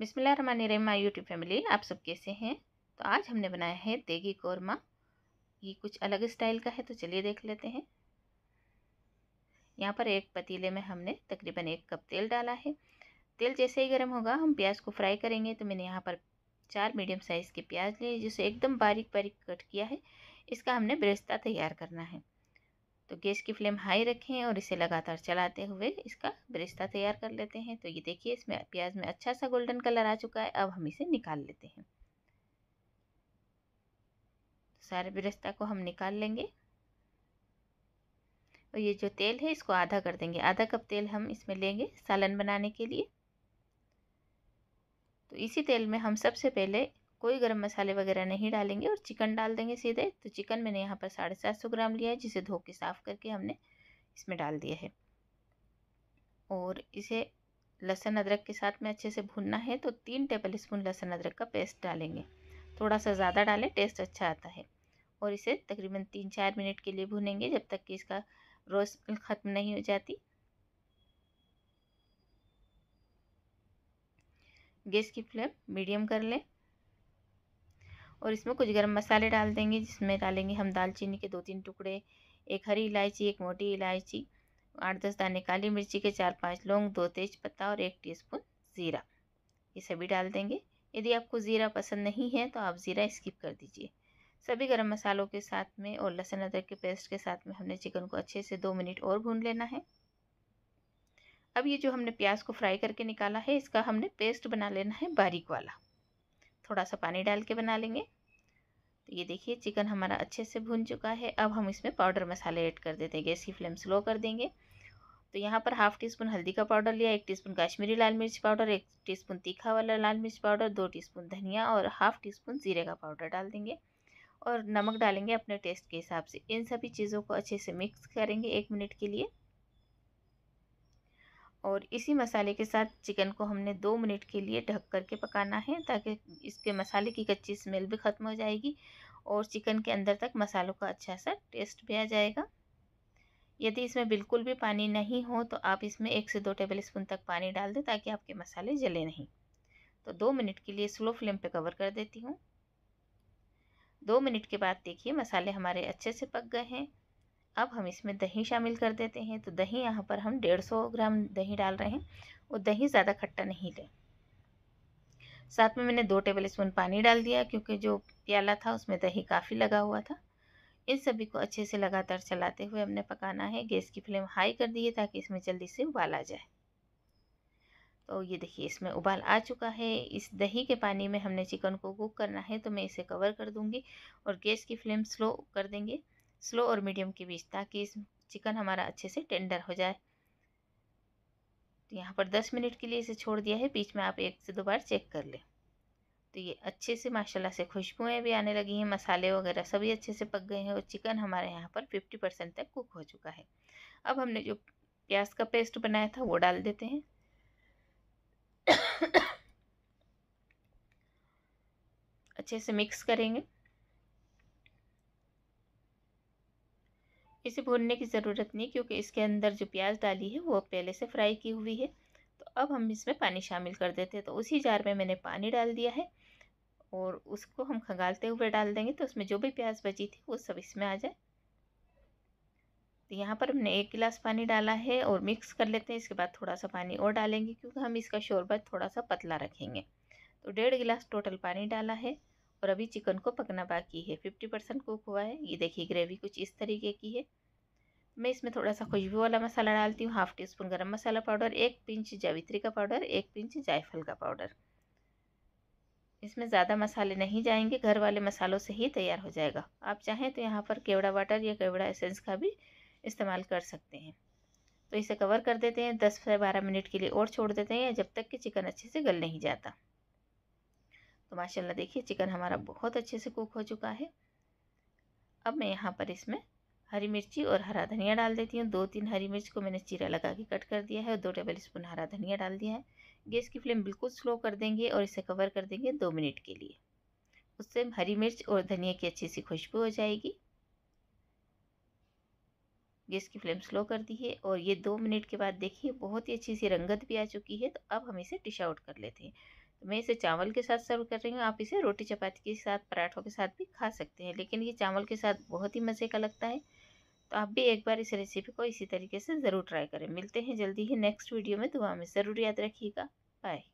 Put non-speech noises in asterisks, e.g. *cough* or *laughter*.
बिसमिल्लाम my YouTube family आप सब कैसे हैं तो आज हमने बनाया है देगी कौरमा ये कुछ अलग स्टाइल का है तो चलिए देख लेते हैं यहाँ पर एक पतीले में हमने तकरीबन एक कप तेल डाला है तेल जैसे ही गर्म होगा हम प्याज को फ्राई करेंगे तो मैंने यहाँ पर चार मीडियम साइज़ के प्याज लिए जिसे एकदम बारीक बारीक कट किया है इसका हमने ब्रेस्ता तैयार करना है तो गैस की फ्लेम हाई रखें और इसे लगातार चलाते हुए इसका बरिश्ता तैयार कर लेते हैं तो ये देखिए इसमें प्याज में अच्छा सा गोल्डन कलर आ चुका है अब हम इसे निकाल लेते हैं तो सारे बिरिस्ता को हम निकाल लेंगे और ये जो तेल है इसको आधा कर देंगे आधा कप तेल हम इसमें लेंगे सालन बनाने के लिए तो इसी तेल में हम सबसे पहले कोई गरम मसाले वगैरह नहीं डालेंगे और चिकन डाल देंगे सीधे तो चिकन मैंने यहाँ पर साढ़े सात सौ ग्राम लिया है जिसे धो के साफ़ करके हमने इसमें डाल दिया है और इसे लहसुन अदरक के साथ में अच्छे से भूनना है तो तीन टेबल स्पून लहसुन अदरक का पेस्ट डालेंगे थोड़ा सा ज़्यादा डालें टेस्ट अच्छा आता है और इसे तकरीबन तीन चार मिनट के लिए भूनेंगे जब तक कि इसका रोस ख़त्म नहीं हो जाती गैस की फ्लेम मीडियम कर लें और इसमें कुछ गरम मसाले डाल देंगे जिसमें डालेंगे हम दालचीनी के दो तीन टुकड़े एक हरी इलायची एक मोटी इलायची आठ दस दाने काली मिर्ची के चार पाँच लौंग दो तेज पत्ता और एक टीस्पून ज़ीरा ये सभी डाल देंगे यदि आपको ज़ीरा पसंद नहीं है तो आप ज़ीरा स्किप कर दीजिए सभी गर्म मसालों के साथ में और लहसुन अदरक के पेस्ट के साथ में हमने चिकन को अच्छे से दो मिनट और भून लेना है अब ये जो हमने प्याज को फ्राई करके निकाला है इसका हमने पेस्ट बना लेना है बारीक वाला थोड़ा सा पानी डाल के बना लेंगे तो ये देखिए चिकन हमारा अच्छे से भुन चुका है अब हम इसमें पाउडर मसाले ऐड कर देते हैं गैस की फ्लेम स्लो कर देंगे तो यहाँ पर हाफ टी स्पून हल्दी का पाउडर लिया एक टीस्पून कश्मीरी लाल मिर्च पाउडर एक टीस्पून तीखा वाला लाल मिर्च पाउडर दो टीस्पून धनिया और हाफ टी स्पून जीरे का पाउडर डाल देंगे और नमक डालेंगे अपने टेस्ट के हिसाब से इन सभी चीज़ों को अच्छे से मिक्स करेंगे एक मिनट के लिए और इसी मसाले के साथ चिकन को हमने दो मिनट के लिए ढक कर के पकाना है ताकि इसके मसाले की कच्ची स्मेल भी ख़त्म हो जाएगी और चिकन के अंदर तक मसालों का अच्छा सा टेस्ट भी आ जाएगा यदि इसमें बिल्कुल भी पानी नहीं हो तो आप इसमें एक से दो टेबल स्पून तक पानी डाल दें ताकि आपके मसाले जले नहीं तो दो मिनट के लिए स्लो फ्लेम पे कवर कर देती हूँ दो मिनट के बाद देखिए मसाले हमारे अच्छे से पक गए हैं अब हम इसमें दही शामिल कर देते हैं तो दही यहाँ पर हम डेढ़ सौ ग्राम दही डाल रहे हैं और दही ज़्यादा खट्टा नहीं दें साथ में मैंने दो टेबल स्पून पानी डाल दिया क्योंकि जो प्याला था उसमें दही काफ़ी लगा हुआ था इन सभी को अच्छे से लगातार चलाते हुए हमने पकाना है गैस की फ्लेम हाई कर दी है ताकि इसमें जल्दी से उबाल आ जाए तो ये देखिए इसमें उबाल आ चुका है इस दही के पानी में हमने चिकन को कुक करना है तो मैं इसे कवर कर दूंगी और गैस की फ्लेम स्लो कर देंगे स्लो और मीडियम के बीच ताकि इस चिकन हमारा अच्छे से टेंडर हो जाए तो यहाँ पर दस मिनट के लिए इसे छोड़ दिया है बीच में आप एक से दो बार चेक कर लें तो ये अच्छे से माशाल्लाह से खुशबुएं भी आने लगी हैं मसाले वगैरह सभी अच्छे से पक गए हैं और चिकन हमारे यहाँ पर फिफ्टी परसेंट तक कुक हो चुका है अब हमने जो प्याज का पेस्ट बनाया था वो डाल देते हैं *coughs* अच्छे से मिक्स करेंगे इसे भूनने की ज़रूरत नहीं क्योंकि इसके अंदर जो प्याज डाली है वो पहले से फ्राई की हुई है तो अब हम इसमें पानी शामिल कर देते हैं तो उसी जार में मैंने पानी डाल दिया है और उसको हम खंगालते हुए डाल देंगे तो उसमें जो भी प्याज बची थी वो सब इसमें आ जाए तो यहाँ पर हमने एक गिलास पानी डाला है और मिक्स कर लेते हैं इसके बाद थोड़ा सा पानी और डालेंगे क्योंकि हम इसका शोरबा थोड़ा सा पतला रखेंगे तो डेढ़ गिलास टोटल पानी डाला है और अभी चिकन को पकना बाकी है फिफ्टी परसेंट कुक हुआ है ये देखिए ग्रेवी कुछ इस तरीके की है मैं इसमें थोड़ा सा खुशबू वाला मसाला डालती हूँ हाफ़ टी स्पून गर्म मसाला पाउडर एक पिंच जावित्री का पाउडर एक पिंच जायफल का पाउडर इसमें ज़्यादा मसाले नहीं जाएंगे घर वाले मसालों से ही तैयार हो जाएगा आप चाहें तो यहाँ पर केवड़ा वाटर या केवड़ा एसेंस का भी इस्तेमाल कर सकते हैं तो इसे कवर कर देते हैं दस से बारह मिनट के लिए और छोड़ देते हैं जब तक कि चिकन अच्छे से गल नहीं जाता तो माशाल्लाह देखिए चिकन हमारा बहुत अच्छे से कुक हो चुका है अब मैं यहाँ पर इसमें हरी मिर्ची और हरा धनिया डाल देती हूँ दो तीन हरी मिर्च को मैंने चीरा लगा के कट कर दिया है और दो टेबल स्पून हरा धनिया डाल दिया है गैस की फ्लेम बिल्कुल स्लो कर देंगे और इसे कवर कर देंगे दो मिनट के लिए उससे हरी मिर्च और धनिया की अच्छी सी खुशबू हो जाएगी गैस की फ्लेम स्लो कर दी है और ये दो मिनट के बाद देखिए बहुत ही अच्छी सी रंगत भी आ चुकी है तो अब हम इसे डिश आउट कर लेते हैं तो मैं इसे चावल के साथ सर्व कर रही हूँ आप इसे रोटी चपाती के साथ पराठों के साथ भी खा सकते हैं लेकिन ये चावल के साथ बहुत ही मज़े का लगता है तो आप भी एक बार इस रेसिपी को इसी तरीके से ज़रूर ट्राई करें मिलते हैं जल्दी ही नेक्स्ट वीडियो में दुआ में ज़रूर याद रखिएगा बाय